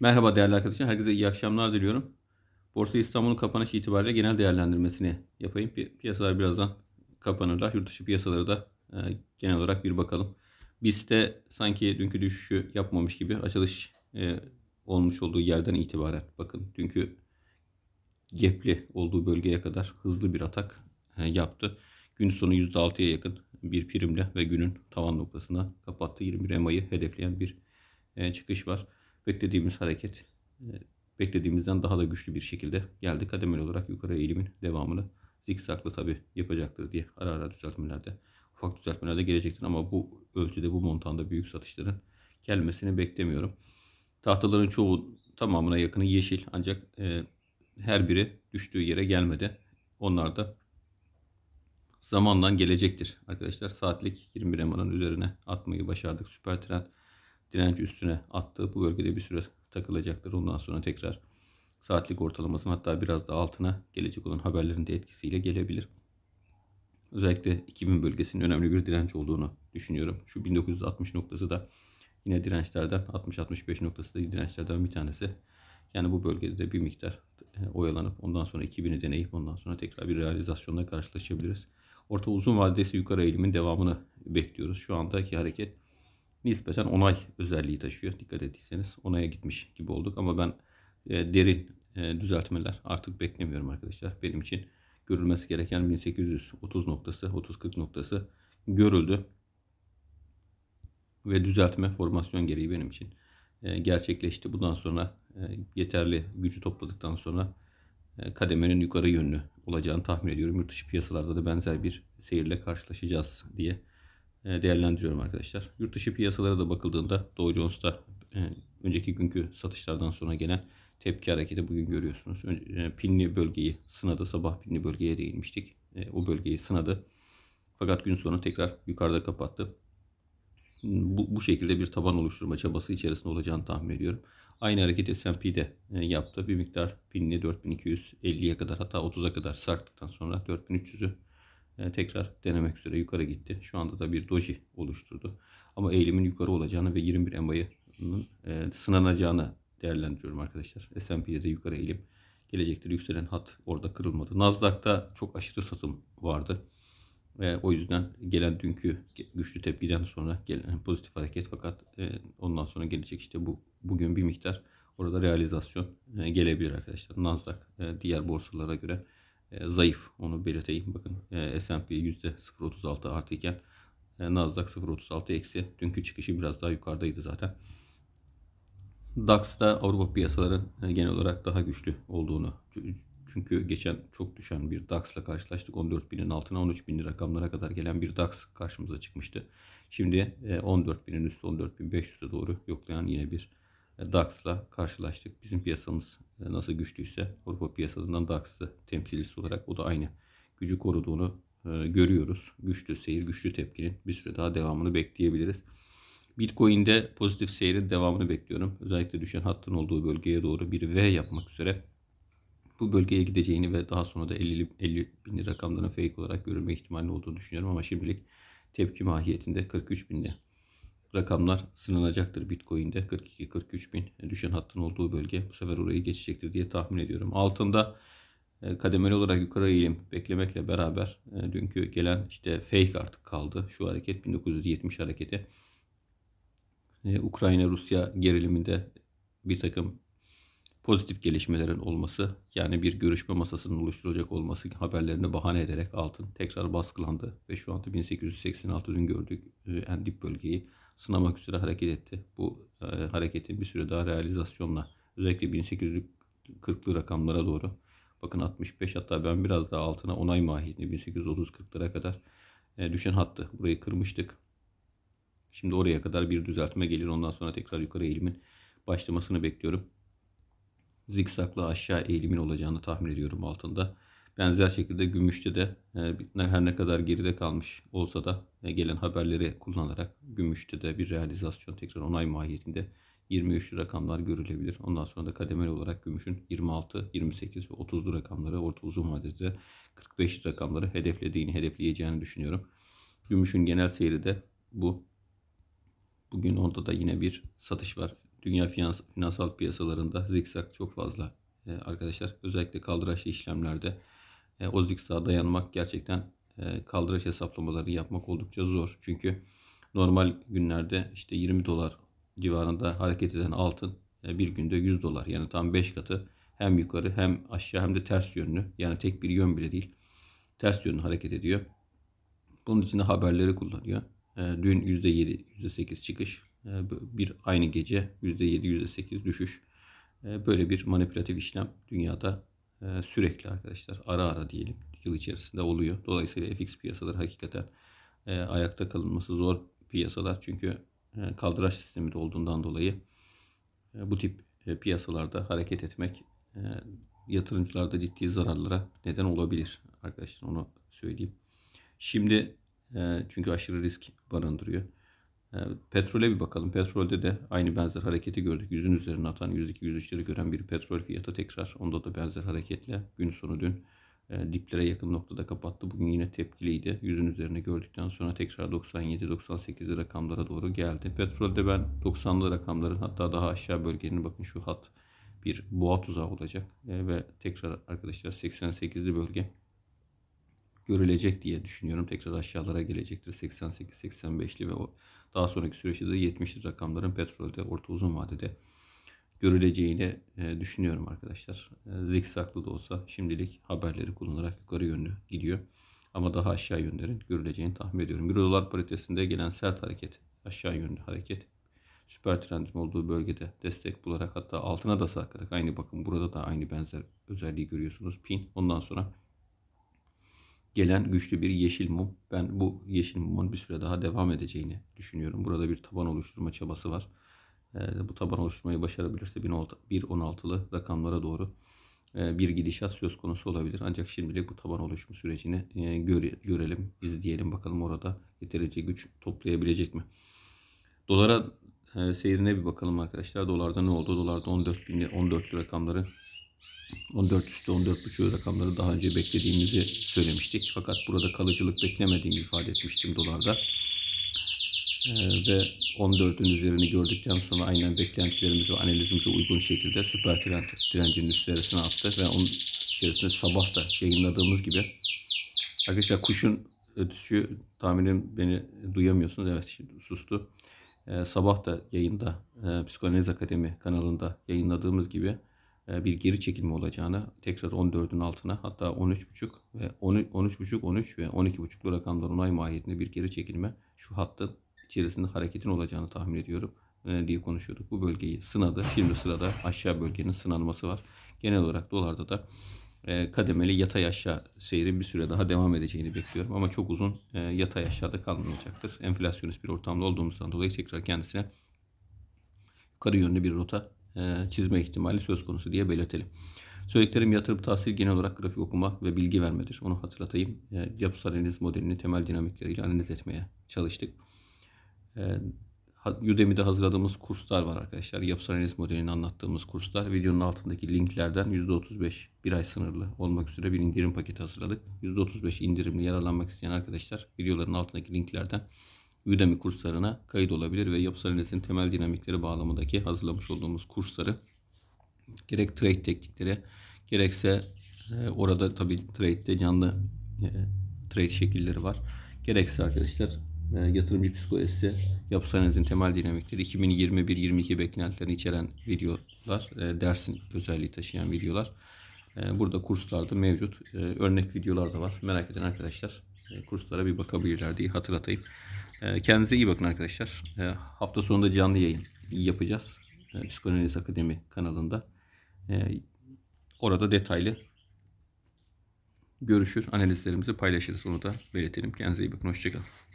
Merhaba değerli arkadaşlar. Herkese iyi akşamlar diliyorum. Borsa İstanbul'un kapanış itibariyle genel değerlendirmesini yapayım. Piyasalar birazdan kapanırlar. Yurt dışı piyasaları da e, genel olarak bir bakalım. BIST'te sanki dünkü düşüşü yapmamış gibi açılış e, olmuş olduğu yerden itibaren bakın dünkü gepli olduğu bölgeye kadar hızlı bir atak e, yaptı. Gün sonu %6'ya yakın bir primle ve günün tavan noktasına kapattı. 21 Emayı hedefleyen bir çıkış var beklediğimiz hareket e, beklediğimizden daha da güçlü bir şekilde geldi. Kademeli olarak yukarı eğilimin devamını zikzaklı tabi yapacaktır diye ara ara düzeltmelerde ufak düzeltmelerde gelecektir ama bu ölçüde bu montanda büyük satışların gelmesini beklemiyorum. Tahtaların çoğu tamamına yakını yeşil ancak e, her biri düştüğü yere gelmedi. Onlar da zamandan gelecektir. Arkadaşlar saatlik 21 emanın üzerine atmayı başardık. Süper trend direnci üstüne attığı bu bölgede bir süre takılacaktır. Ondan sonra tekrar saatlik ortalamasının hatta biraz daha altına gelecek olan haberlerin de etkisiyle gelebilir. Özellikle 2000 bölgesinin önemli bir direnç olduğunu düşünüyorum. Şu 1960 noktası da yine dirençlerden 60-65 noktası da dirençlerden bir tanesi. Yani bu bölgede de bir miktar e, oyalanıp ondan sonra 2000'i deneyip ondan sonra tekrar bir realizasyonla karşılaşabiliriz. Orta uzun vadesi yukarı eğilimin devamını bekliyoruz. Şu andaki hareket nispeten onay özelliği taşıyor. Dikkat ettiyseniz onaya gitmiş gibi olduk ama ben e, derin e, düzeltmeler artık beklemiyorum arkadaşlar. Benim için görülmesi gereken 1830 noktası, 30-40 noktası görüldü. Ve düzeltme formasyon gereği benim için e, gerçekleşti. Bundan sonra e, yeterli gücü topladıktan sonra e, kademenin yukarı yönlü olacağını tahmin ediyorum. Yurt dışı piyasalarda da benzer bir seyirle karşılaşacağız diye e, değerlendiriyorum arkadaşlar. Yurt dışı piyasalara da bakıldığında Dow Jones'ta e, önceki günkü satışlardan sonra gelen tepki hareketi bugün görüyorsunuz. E, pinli bölgeyi sınadı. Sabah pinli bölgeye değinmiştik. O bölgeyi sınadı. Fakat gün sonu tekrar yukarıda kapattı. Bu, bu şekilde bir taban oluşturma çabası içerisinde olacağını tahmin ediyorum. Aynı hareket S&P'de yaptı. Bir miktar pinli 4250'ye kadar hatta 30'a kadar sarktıktan sonra 4300'ü ee, tekrar denemek üzere yukarı gitti. Şu anda da bir doji oluşturdu. Ama eğilimin yukarı olacağını ve 21 MA'nın e, sınanacağını değerlendiriyorum arkadaşlar. S&P'de de yukarı eğilim gelecektir. Yükselen hat orada kırılmadı. Nasdaq'ta çok aşırı satım vardı. ve o yüzden gelen dünkü güçlü tepkiden sonra gelen pozitif hareket fakat e, ondan sonra gelecek işte bu bugün bir miktar orada realizasyon e, gelebilir arkadaşlar. Nasdaq diğer borsalara göre ee, zayıf. Onu belirteyim. Bakın e, S&P %0.36 artı iken e, Nasdaq 0.36 eksi. Dünkü çıkışı biraz daha yukarıdaydı zaten. DAX'ta Avrupa piyasaları e, genel olarak daha güçlü olduğunu çünkü geçen çok düşen bir DAX'la karşılaştık. 14 binin altına 13 bin rakamlara kadar gelen bir DAX karşımıza çıkmıştı. Şimdi 14 e, binin üstü 14 bin 500'e doğru yoklayan yine bir e, DAX'la karşılaştık. Bizim piyasamız e, nasıl güçlüyse Avrupa piyasalarından DAX'ı temsilcisi olarak bu da aynı gücü koruduğunu e, görüyoruz. Güçlü seyir, güçlü tepkinin bir süre daha devamını bekleyebiliriz. Bitcoin'de pozitif seyrin devamını bekliyorum. Özellikle düşen hattın olduğu bölgeye doğru bir V yapmak üzere bu bölgeye gideceğini ve daha sonra da 50, 50 bin rakamların fake olarak görülme ihtimali olduğunu düşünüyorum ama şimdilik tepki mahiyetinde 43 binde rakamlar sınanacaktır Bitcoin'de. 42-43 bin düşen hattın olduğu bölge bu sefer orayı geçecektir diye tahmin ediyorum. Altında e, kademeli olarak yukarı eğilim beklemekle beraber e, dünkü gelen işte fake artık kaldı. Şu hareket 1970 hareketi. E, Ukrayna-Rusya geriliminde bir takım pozitif gelişmelerin olması yani bir görüşme masasının oluşturulacak olması haberlerini bahane ederek altın tekrar baskılandı ve şu anda 1886 dün gördük en dip bölgeyi sınamak üzere hareket etti. Bu e, hareketin bir süre daha realizasyonla özellikle 1840'lı rakamlara doğru bakın 65 hatta ben biraz daha altına onay mahiyetinde 1830-40'lara kadar e, düşen hattı. Burayı kırmıştık. Şimdi oraya kadar bir düzeltme gelir. Ondan sonra tekrar yukarı eğilimin başlamasını bekliyorum. Zikzaklı aşağı eğilimin olacağını tahmin ediyorum altında. Benzer şekilde gümüşte de e, her ne kadar geride kalmış olsa da e, gelen haberleri kullanarak gümüşte de bir realizasyon tekrar onay mahiyetinde 23 rakamlar görülebilir. Ondan sonra da kademeli olarak gümüşün 26, 28 ve 30 rakamları orta uzun vadede 45 rakamları hedeflediğini, hedefleyeceğini düşünüyorum. Gümüşün genel seyri de bu. Bugün orada da yine bir satış var. Dünya finans, finansal piyasalarında zikzak çok fazla e, arkadaşlar. Özellikle kaldıraçlı işlemlerde e, o zikzağa dayanmak gerçekten e, kaldıraç hesaplamaları yapmak oldukça zor. Çünkü normal günlerde işte 20 dolar civarında hareket eden altın e, bir günde 100 dolar. Yani tam 5 katı hem yukarı hem aşağı hem de ters yönlü. Yani tek bir yön bile değil. Ters yönlü hareket ediyor. Bunun için de haberleri kullanıyor. E, dün %7, %8 çıkış. E, bir aynı gece %7, %8 düşüş. E, böyle bir manipülatif işlem dünyada ee, sürekli arkadaşlar ara ara diyelim yıl içerisinde oluyor. Dolayısıyla FX piyasaları hakikaten e, ayakta kalınması zor piyasalar. Çünkü e, kaldıraç sistemi de olduğundan dolayı e, bu tip piyasalarda hareket etmek yatırımcılarda ciddi zararlara neden olabilir arkadaşlar onu söyleyeyim. Şimdi çünkü aşırı risk barındırıyor. Petrole bir bakalım. Petrolde de aynı benzer hareketi gördük. 100'ün üzerine atan 102-103'leri gören bir petrol fiyatı tekrar onda da benzer hareketle gün sonu dün e, diplere yakın noktada kapattı. Bugün yine tepkiliydi. 100'ün üzerine gördükten sonra tekrar 97-98'li rakamlara doğru geldi. Petrolde ben 90'lı rakamların hatta daha aşağı bölgenin bakın şu hat bir boğa tuzağı olacak e, ve tekrar arkadaşlar 88'li bölge görülecek diye düşünüyorum. Tekrar aşağılara gelecektir. 88-85'li ve o daha sonraki süreçte de 70'li rakamların petrolde orta uzun vadede görüleceğini e, düşünüyorum arkadaşlar. E, zikzaklı da olsa şimdilik haberleri kullanarak yukarı yönlü gidiyor. Ama daha aşağı yönlerin görüleceğini tahmin ediyorum. Euro dolar paritesinde gelen sert hareket, aşağı yönlü hareket süper trendin olduğu bölgede destek bularak hatta altına da sarkarak aynı bakın burada da aynı benzer özelliği görüyorsunuz. Pin ondan sonra gelen güçlü bir yeşil mum. Ben bu yeşil mumun bir süre daha devam edeceğini düşünüyorum. Burada bir taban oluşturma çabası var. E, bu taban oluşturmayı başarabilirse 1.16'lı rakamlara doğru e, bir gidişat söz konusu olabilir. Ancak şimdilik bu taban oluşumu sürecini e, göre, görelim, izleyelim bakalım orada yeterince güç toplayabilecek mi? Dolara e, seyrine bir bakalım arkadaşlar. Dolarda ne oldu? Dolarda 14 bin 14 rakamları 14 üstü 14.5 rakamları daha önce beklediğimizi söylemiştik. Fakat burada kalıcılık beklemediğimi ifade etmiştim dolarda. Ee, ve 14'ün üzerini gördükten sonra aynen beklentilerimize ve analizimize uygun şekilde süper trend direncinin üstlerine attı ve onun içerisinde sabah da yayınladığımız gibi arkadaşlar kuşun ötüsü e, tahminim beni duyamıyorsunuz. Evet şimdi sustu. Ee, sabah da yayında e, Psikanaliz Akademi kanalında yayınladığımız gibi e, bir geri çekilme olacağını tekrar 14'ün altına hatta 13.5 ve 13.5 13 ve 12.5'lu rakamların onay mahiyetinde bir geri çekilme şu hattın içerisinde hareketin olacağını tahmin ediyorum e, diye konuşuyorduk. Bu bölgeyi sınadı. Şimdi sırada aşağı bölgenin sınanması var. Genel olarak dolarda da e, kademeli yatay aşağı seyrin bir süre daha devam edeceğini bekliyorum. Ama çok uzun yatay aşağıda kalmayacaktır. Enflasyonist bir ortamda olduğumuzdan dolayı tekrar kendisine yukarı yönlü bir rota e, çizme ihtimali söz konusu diye belirtelim. Söylediklerim yatırım tahsil genel olarak grafik okuma ve bilgi vermedir. Onu hatırlatayım. E, yapısal analiz modelini temel dinamikleriyle analiz etmeye çalıştık. E, Udemy'de hazırladığımız kurslar var arkadaşlar. Yapısal analiz modelini anlattığımız kurslar. Videonun altındaki linklerden %35 bir ay sınırlı olmak üzere bir indirim paketi hazırladık. %35 indirimli yararlanmak isteyen arkadaşlar videoların altındaki linklerden Udemy kurslarına kayıt olabilir ve yapısal analizin temel dinamikleri bağlamındaki hazırlamış olduğumuz kursları gerek trade teknikleri gerekse e, orada tabii trade'de canlı e, trade şekilleri var. Gerekse arkadaşlar e, yatırımcı psikolojisi yapısal analizin temel dinamikleri 2021-22 beklentilerini içeren videolar, e, dersin özelliği taşıyan videolar. E, burada kurslarda mevcut. E, örnek videolar da var. Merak eden arkadaşlar e, kurslara bir bakabilirler diye hatırlatayım. Ee, kendinize iyi bakın arkadaşlar. Ee, hafta sonunda canlı yayın yapacağız. Ee, Psikanaliz Akademi kanalında. Orada detaylı görüşür, analizlerimizi paylaşırız. Onu da belirtelim. Kendinize iyi bakın. Hoşçakalın.